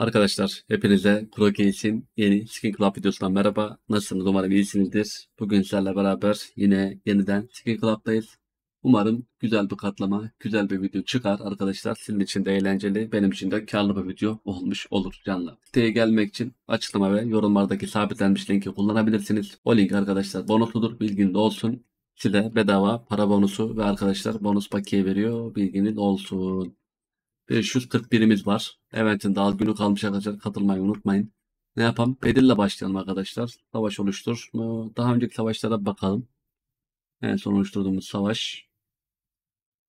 Arkadaşlar hepinize Pro Case'in yeni Skin Club videosundan merhaba. Nasılsınız? Umarım iyisinizdir. Bugün sizlerle beraber yine yeniden Skin Club'dayız. Umarım güzel bir katlama, güzel bir video çıkar arkadaşlar. Sizin için de eğlenceli, benim için de karlı bir video olmuş olur canlar. Siteye gelmek için açıklama ve yorumlardaki sabitlenmiş linki kullanabilirsiniz. O link arkadaşlar bonusludur, bilginiz olsun. Size bedava para bonusu ve arkadaşlar bonus paketi veriyor, bilginiz olsun. 41'imiz var. Eventin daha az günü kalmış arkadaşlar. Katılmayı unutmayın. Ne yapalım? Bedir'le başlayalım arkadaşlar. Savaş oluştur. Daha önceki savaşlara bakalım. En son oluşturduğumuz savaş.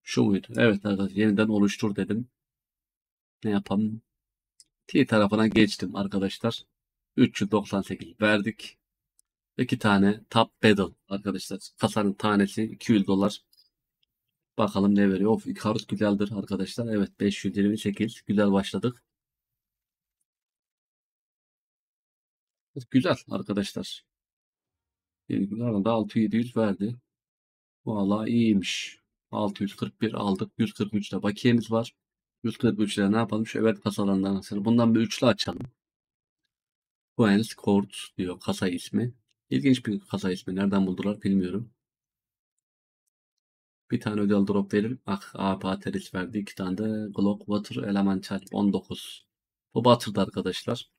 Şu muydu? Evet arkadaşlar yeniden oluştur dedim. Ne yapalım? T tarafına geçtim arkadaşlar. 398 verdik. 2 tane top battle arkadaşlar. Kasanın tanesi 200 dolar. Bakalım ne veriyor. Of Ikarus güzeldir arkadaşlar. Evet 520 çekil. Güzel başladık. Güzel arkadaşlar. Yani Gülal'a da 600-700 verdi. Vallahi iyiymiş. 641 aldık. 143 de bakiyemiz var. 143 ne yapalım? Şu evet kasalarından açalım. Bundan bir üçlü açalım. Queens Court diyor kasa ismi. İlginç bir kasa ismi. Nereden buldular bilmiyorum. Bir tane ödül drop verir. Bak AP Ateris verdi. İki tane de Glock Water Elemental 19. Bu Water'da arkadaşlar.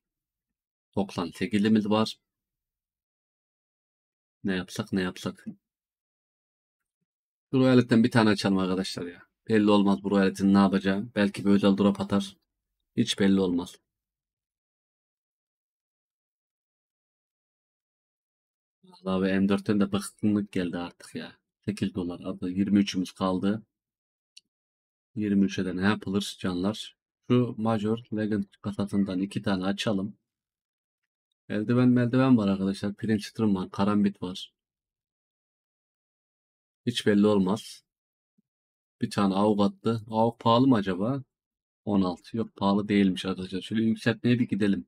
tekilimiz var. Ne yapsak ne yapsak. Bu royaletten bir tane açalım arkadaşlar ya. Belli olmaz bu Royalit'in ne yapacağı. Belki bir özel drop atar. Hiç belli olmaz. Allah ve M4'ten de bıkkınlık geldi artık ya. Tekil dolar adı 23'ümüz kaldı. 23'e de ne yapılır canlar? Şu Major Legend kasasından iki tane açalım. Eldiven meldiven var arkadaşlar. Pirinç tırım var. Karambit var. Hiç belli olmaz. Bir tane avuk attı. Avuk pahalı mı acaba? 16. Yok pahalı değilmiş arkadaşlar. Şöyle yükseltmeye bir gidelim.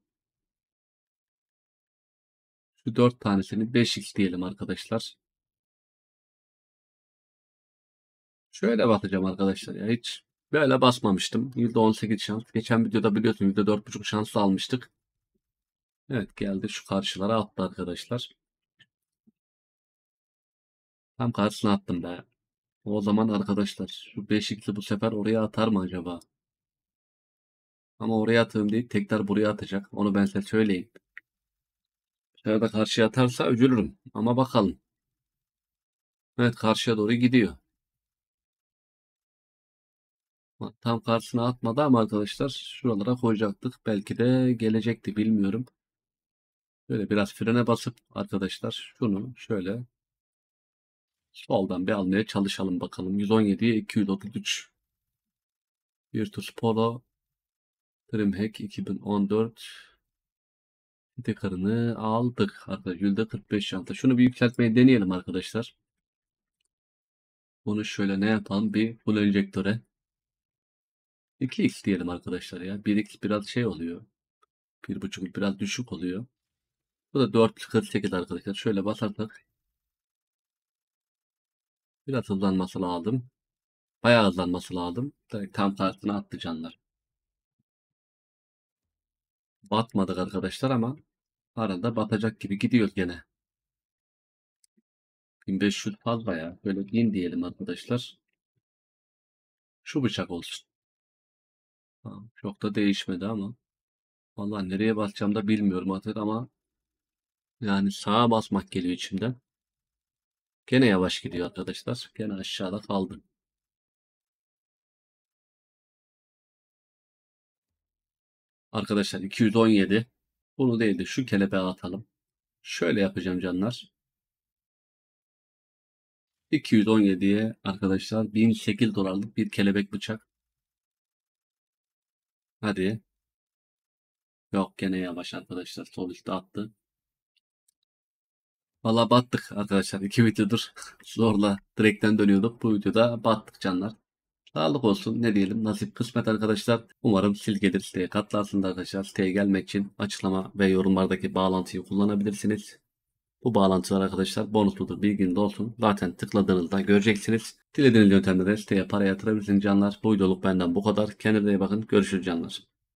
Şu 4 tanesini 5x diyelim arkadaşlar. Şöyle bakacağım arkadaşlar ya hiç böyle basmamıştım. %18 şans. Geçen videoda biliyorsun %4.5 şanslı almıştık. Evet geldi şu karşılara attı arkadaşlar. Tam karşısına attım da. O zaman arkadaşlar şu 5x'i bu sefer oraya atar mı acaba? Ama oraya atayım değil tekrar buraya atacak. Onu ben size söyleyeyim. Dışarıda karşıya atarsa üzülürüm. Ama bakalım. Evet karşıya doğru gidiyor. Tam karşısına atmadı ama arkadaşlar şuralara koyacaktık. Belki de gelecekti bilmiyorum. Böyle biraz frene basıp arkadaşlar şunu şöyle soldan bir almaya çalışalım bakalım. 117'ye 233. Virtus Polo Trimhack 2014 Dekarını aldık arkadaşlar. %45 şanta. Şunu bir yükseltmeyi deneyelim arkadaşlar. Bunu şöyle ne yapalım? Bir full enjektöre 2x diyelim arkadaşlar ya. 1x biraz şey oluyor. 1.5 biraz düşük oluyor. Bu da 4.48 arkadaşlar. Şöyle basarsak biraz hızlanması lazım. Bayağı hızlanması lazım. Tam tersine attı canlar. Batmadık arkadaşlar ama arada batacak gibi gidiyor gene. 1500 fazla ya. Böyle bin diyelim arkadaşlar. Şu bıçak olsun. Çok da değişmedi ama. Valla nereye basacağım da bilmiyorum artık ama yani sağa basmak geliyor içimden. Gene yavaş gidiyor arkadaşlar. Gene aşağıda kaldım. Arkadaşlar 217. Bunu değil de şu kelebeğe atalım. Şöyle yapacağım canlar. 217'ye arkadaşlar 1008 dolarlık bir kelebek bıçak Hadi. Yok gene yavaş arkadaşlar. Sol üstte attı. Valla battık arkadaşlar. İki videodur zorla direkten dönüyorduk. Bu videoda battık canlar. Sağlık olsun ne diyelim nasip kısmet arkadaşlar. Umarım sil gelir siteye katlarsınız arkadaşlar. Siteye gelmek için açıklama ve yorumlardaki bağlantıyı kullanabilirsiniz. Bu bağlantılar arkadaşlar bonus mudur bilginiz olsun. Zaten tıkladığınızda göreceksiniz. Dilediğiniz yöntemde de siteye para yatırabilirsiniz canlar. Bu videoluk benden bu kadar. Kendinize iyi bakın. Görüşürüz canlar.